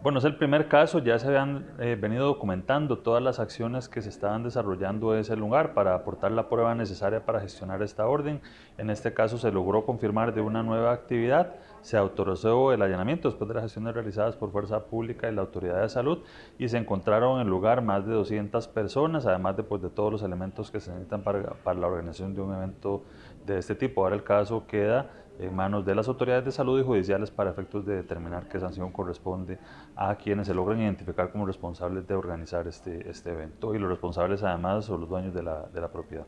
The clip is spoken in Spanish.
Bueno, es el primer caso, ya se habían eh, venido documentando todas las acciones que se estaban desarrollando en ese lugar para aportar la prueba necesaria para gestionar esta orden. En este caso se logró confirmar de una nueva actividad, se autorizó el allanamiento después de las acciones realizadas por Fuerza Pública y la Autoridad de Salud y se encontraron en el lugar más de 200 personas, además de, pues, de todos los elementos que se necesitan para la organización de un evento de este tipo. Ahora el caso queda en manos de las autoridades de salud y judiciales para efectos de determinar qué sanción corresponde a quienes se logran identificar como responsables de organizar este, este, evento y los responsables además son los dueños de la propiedad.